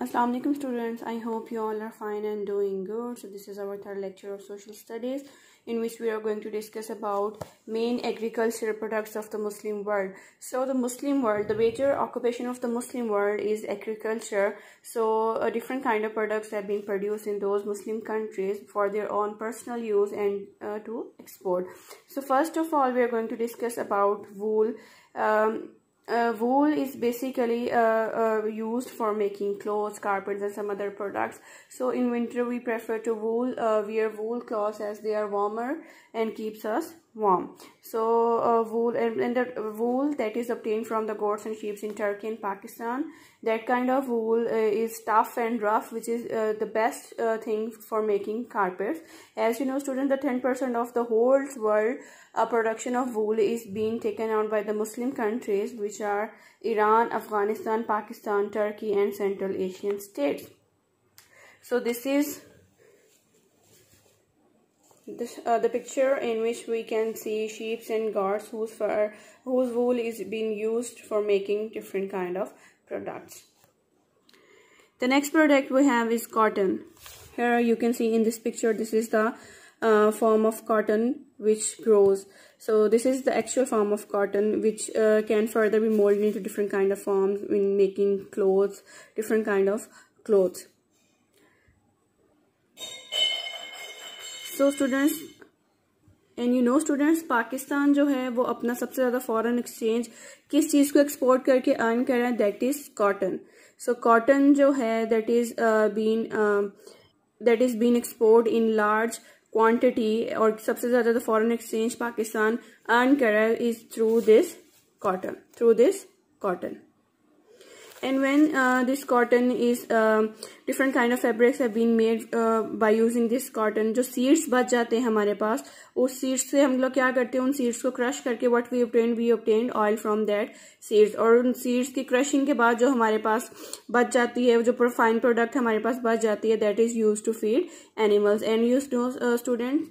Assalamu alaikum students I hope you all are fine and doing good so this is our third lecture of social studies in which we are going to discuss about main agricultural products of the Muslim world so the Muslim world the major occupation of the Muslim world is agriculture so a uh, different kind of products have been produced in those Muslim countries for their own personal use and uh, to export so first of all we are going to discuss about wool um, uh, wool is basically uh, uh, used for making clothes, carpets and some other products. So in winter we prefer to wool, uh, wear wool clothes as they are warmer and keeps us warm. So uh, wool and, and, the wool that is obtained from the goats and sheep in Turkey and Pakistan, that kind of wool uh, is tough and rough, which is uh, the best uh, thing for making carpets. As you know, students, the 10% of the whole world uh, production of wool is being taken out by the Muslim countries, which are Iran, Afghanistan, Pakistan, Turkey, and Central Asian states. So this is this, uh, the picture in which we can see sheep and goats whose fur, whose wool is being used for making different kind of products. The next product we have is cotton. Here you can see in this picture this is the uh, form of cotton which grows. So this is the actual form of cotton which uh, can further be molded into different kind of forms in making clothes, different kind of clothes. So students and you know students Pakistan जो है वो अपना सबसे ज़्यादा foreign exchange किस चीज़ को export करके earn कर रहा है that is cotton so cotton जो है that is been that is been export in large quantity और सबसे ज़्यादा तो फॉरेन एक्सचेंज पाकिस्तान अर्न कर रहा है is through this cotton through this cotton and when uh, this cotton is uh, different kind of fabrics have been made uh, by using this cotton जो seeds बच जाते हैं हमारे पास उस seeds से हम लोग क्या करते हैं उन seeds को crush करके what we obtained we obtained oil from that seeds और उन seeds की crushing के बाद जो हमारे पास बच जाती है जो fine product हमारे पास बच जाती है that is used to feed animals and you know uh, students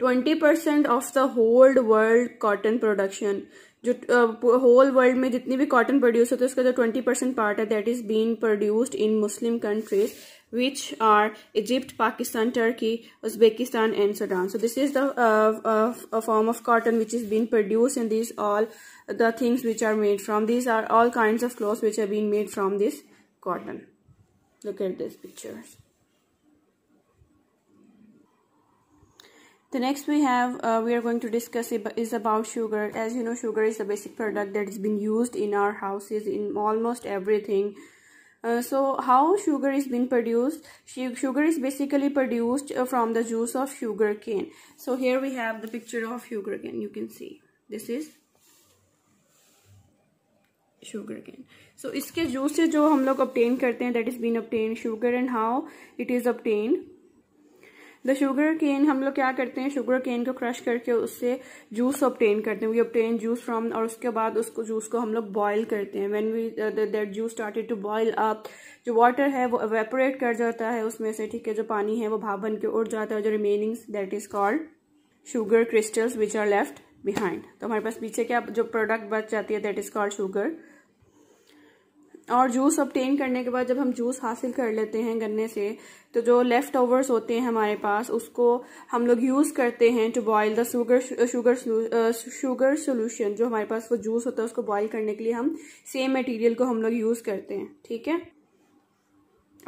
20% of the whole world cotton production जो होल वर्ल्ड में जितनी भी कॉटन प्रोड्यूस होते हैं उसका जो ट्वेंटी परसेंट पार्ट है that is been produced in Muslim countries which are Egypt Pakistan Turkey Uzbekistan and Sudan so this is the form of cotton which is been produce in this all the things which are made from this are all kind of cloth which are been made from this cotton look at this pictures the next we have uh, we are going to discuss is about sugar as you know sugar is the basic product that is being used in our houses in almost everything uh, so how sugar is being produced sugar is basically produced uh, from the juice of sugar cane so here we have the picture of sugar cane you can see this is sugar cane. So, इसके juice से जो हम लोग obtain करते that is that obtained sugar and how it is obtained the sugar cane हम लोग क्या करते हैं शुगर केन को क्रश करके उससे जूस ऑप्टेन करते हैं वी ऑप्टेन जूस फ्रॉम और उसके बाद उसको जूस को हम लोग बॉयल करते हैं when we that juice started to boil up जो वाटर है वो एवेपोरेट कर जाता है उसमें से ठीक है जो पानी है वो भाप बन के उड़ जाता है जो remaining that is called sugar crystals which are left behind तो हमारे पास पीछे क्या जो प्रोडक्ट बच जाती है दैट इज कॉल्ड शुगर और जूस ऑप्टेन करने के बाद जब हम जूस हासिल कर लेते हैं गन्ने से तो जो लेफ़्ट ओवर्स होते हैं हमारे पास उसको हम लोग यूज़ करते हैं to boil the sugar sugar sugar solution जो हमारे पास वो जूस होता है उसको बॉयल करने के लिए हम सेम मटेरियल को हम लोग यूज़ करते हैं ठीक है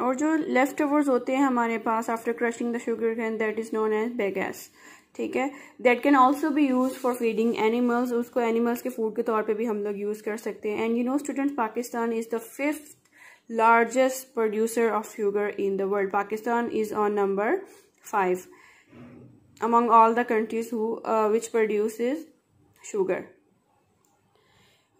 और जो लेफ़्ट ओवर्स होते हैं हमारे पास after crushing the sugar cane that is known as bagasse ठीक है दैट कैन ऑल्सो भी यूज फॉर फीडिंग एनिमल्स उसको एनिमल्स के फूड के तौर पे भी हम लोग यूज़ कर सकते हैं and you know students Pakistan is the fifth largest producer of sugar in the world Pakistan is on number five among all the countries who which produce produces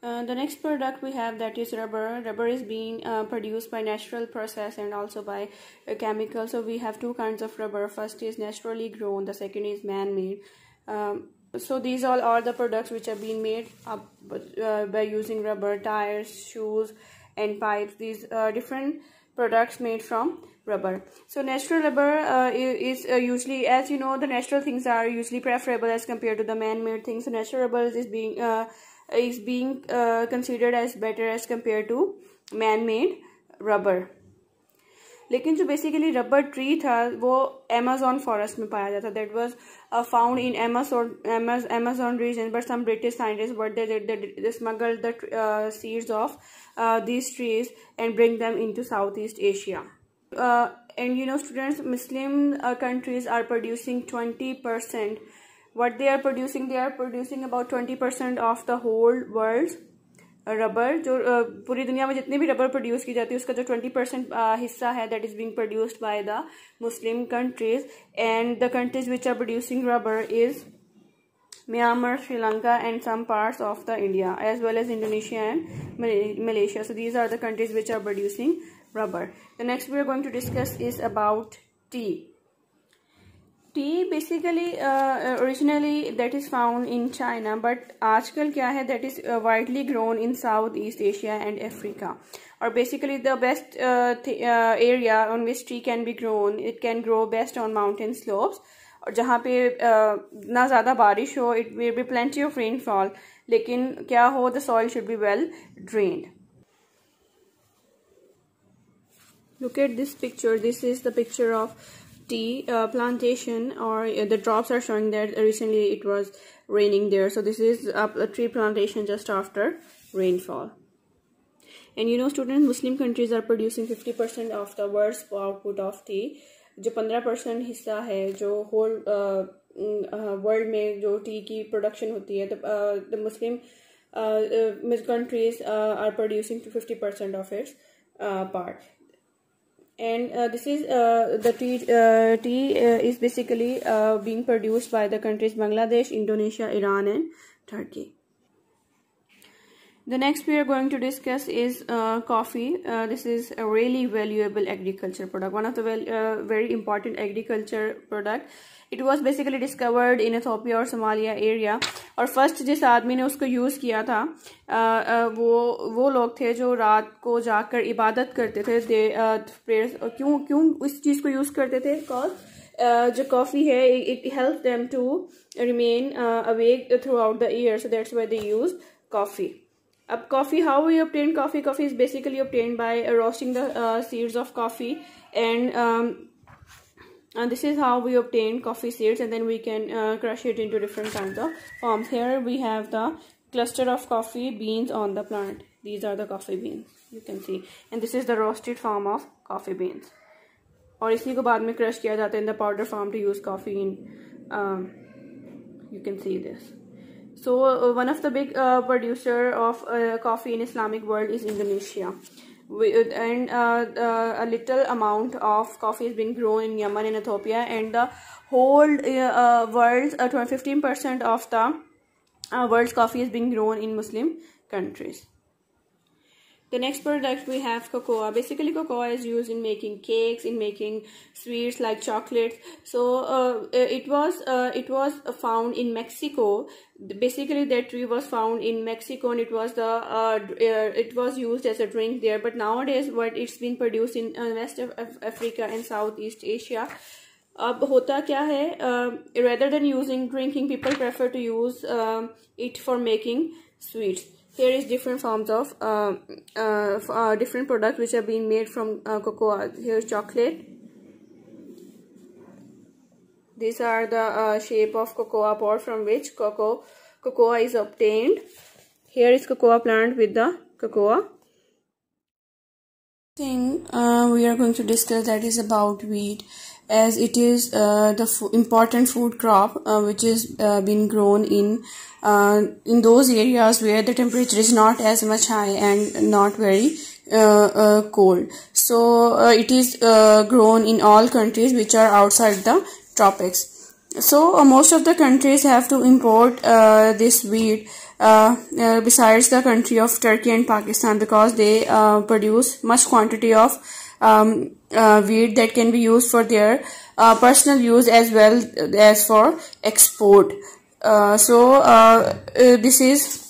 Uh, the next product we have that is rubber. Rubber is being uh, produced by natural process and also by uh, chemical. So we have two kinds of rubber. First is naturally grown. The second is man-made. Um, so these all are the products which have been made up, uh, by using rubber tires, shoes, and pipes. These are different products made from rubber so natural rubber uh, is uh, usually as you know the natural things are usually preferable as compared to the man-made things so natural rubber is being uh, is being uh, considered as better as compared to man-made rubber. लेकिन जो basically rubber tree Amazon forest में that was uh, found in Amazon Amazon region but some British scientists were they, they, they smuggled the uh, seeds of these trees and bring them into Southeast Asia. and you know students Muslim countries are producing twenty percent what they are producing they are producing about 20% of the whole world's uh, rubber जो uh, पूरी दुनिया में जितनी भी rubber produce की जाती है उसका जो 20% हिस्सा uh, हिस्सा है is being produced by the Muslim countries and the countries which are producing rubber is Myanmar, Sri Lanka, and some parts of the India, as well as Indonesia and Malaysia. So these are the countries which are producing rubber. The next we are going to discuss is about tea. Tea basically originally that is found in China but आजकल क्या है that is widely grown in South East Asia and Africa और basically the best area on which tea can be grown it can grow best on mountain slopes और जहाँ पे uh, ना ज़्यादा बारिश हो it will be plenty of rainfall लेकिन क्या हो the soil should be well drain look at this picture this is the picture of tea uh, plantation or uh, the drops are showing that recently it was raining there so this is a, a tree plantation just after rainfall and you know students muslim countries are producing 50% of the world's output of tea jo jo 15% hissa hai जो uh, percent हिस्सा है जो whole world में जो T की production होती है uh, Muslim countries are producing to 50% of its uh, part and uh, this is uh, the tea uh, tea uh, is basically uh, being produced by the countries bangladesh indonesia iran and turkey the next we are going to discuss is uh, coffee. this is a really valuable agriculture product. One of the very important agriculture product it was basically discovered in Ethiopia और Somalia area और first जिस आदमी ने उसको use किया था आ, आ, वो वो लोग थे जो रात को जाकर इबादत करते थे दे प्रेयर्स क्यों क्यों उस चीज़ को यूज़ करते थे बिकॉज जो कॉफ़ी है it help them to remain awake throughout the year so that's why they use coffee अब coffee how you obtain coffee coffee is basically obtain by roasting the seeds of coffee and and this is how we obtain coffee seeds and then we can uh, crush it into different kinds of forms here we have the cluster of coffee beans on the plant these are the coffee beans you can see and this is the roasted form of coffee beans Or इसी ko baad में crush kiya jata है in the powder form to use coffee in um, you can see this so uh, one of the big uh, producer of uh, coffee in islamic world is indonesia uh, and uh, uh, a little amount of coffee is being grown in Yemen and Ethiopia and the whole world 15% of the world's coffee is being grown in Muslim countries. The next product we have cocoa. Basically cocoa is used in making cakes, in making sweets like chocolates. So uh, it was uh, it was found in Mexico. Basically that tree was found in Mexico and it was the uh, uh it was used as a drink there. But nowadays what it's been produced in uh, West of Africa and Southeast Asia. अब होता क्या है rather than using drinking people prefer to use it for making sweets here is different forms of um, uh, uh, different products which are being made from uh, cocoa here's chocolate these are the uh, shape of cocoa pod from which cocoa cocoa is obtained here is cocoa plant with the cocoa thing uh, we are going to discuss that is about wheat as it is uh, the important food crop uh, which is uh, been grown in uh, in those areas where the temperature is not as much high and not very uh, uh, cold so it is grown in all countries which are outside the tropics so most of the countries have to import this wheat besides the country of Turkey and Pakistan because they produce much quantity of um, uh, wheat that can be used for their uh, personal use as well as for export. Uh, so uh, uh, this is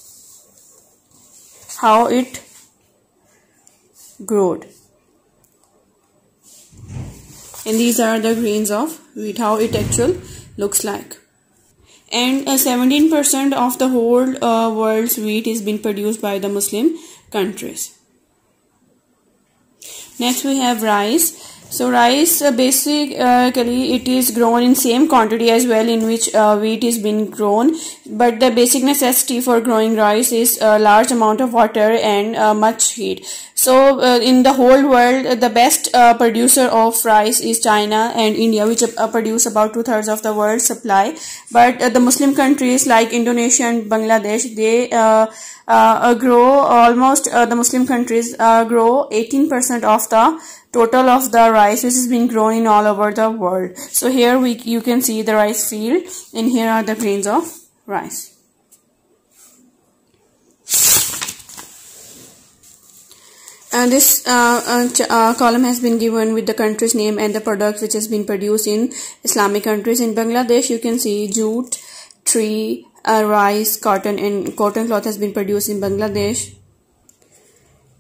how it growed. And these are the grains of wheat, how it actually looks like and 17% uh, of the whole uh, world's wheat is being produced by the Muslim countries next we have rice so rice uh, basically it is grown in same quantity as well in which uh, wheat is being grown but the basic necessity for growing rice is a large amount of water and uh, much heat so uh, in the whole world the best uh, producer of rice is China and India which uh, produce about two-thirds of the world's supply but the Muslim countries like Indonesia and Bangladesh they uh, grow almost uh, the Muslim countries uh, grow 18% of the total of the rice which has been grown in all over the world. So here we you can see the rice field and here are the grains of rice. And this uh, uh, column has been given with the country's name and the products which has been produced in Islamic countries. In Bangladesh, you can see jute, tree, uh, rice, cotton and cotton cloth has been produced in Bangladesh.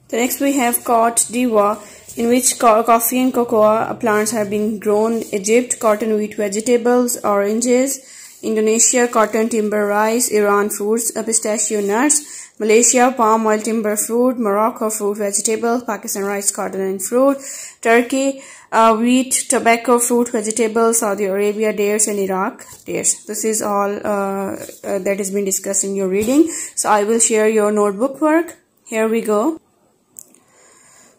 The next we have Cot Diva, in which co coffee and cocoa plants have been grown. Egypt, cotton, wheat, vegetables, oranges. Indonesia, cotton, timber, rice. Iran, fruits, uh, pistachio nuts. Malaysia, palm oil, timber fruit, Morocco, fruit, vegetable, Pakistan, rice, cotton and fruit, Turkey, uh, wheat, tobacco, fruit, vegetables, Saudi Arabia, dates and Iraq, dates. This is all uh, uh, that has been discussed in your reading. So I will share your notebook work. Here we go.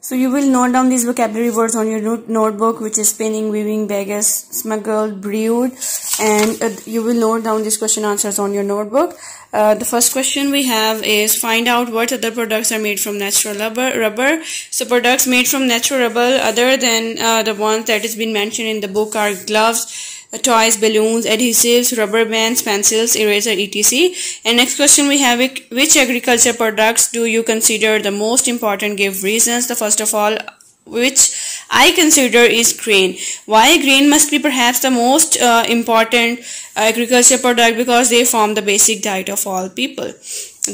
So you will note down these vocabulary words on your notebook, which is spinning, weaving, beggars, smuggled, brewed, and uh, you will note down these question answers on your notebook. Uh, the first question we have is find out what other products are made from natural rubber. rubber. So products made from natural rubber other than uh, the ones that has been mentioned in the book are gloves, toys, balloons, adhesives, rubber bands, pencils, eraser, etc. And next question we have which agriculture products do you consider the most important? Give reasons. The first of all, which I consider is grain. Why grain must be perhaps the most uh, important uh, agriculture product because they form the basic diet of all people.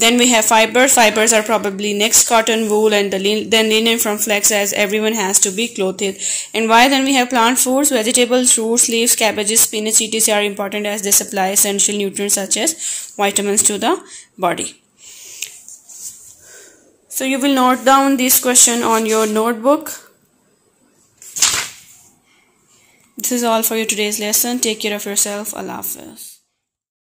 Then we have fiber. Fibers are probably next cotton, wool and the lin then linen from flax as everyone has to be clothed. And why then we have plant foods, vegetables, roots, leaves, cabbages, spinach, etc. are important as they supply essential nutrients such as vitamins to the body. So you will note down this question on your notebook. This is all for your today's lesson. Take care of yourself. Allah Hafiz.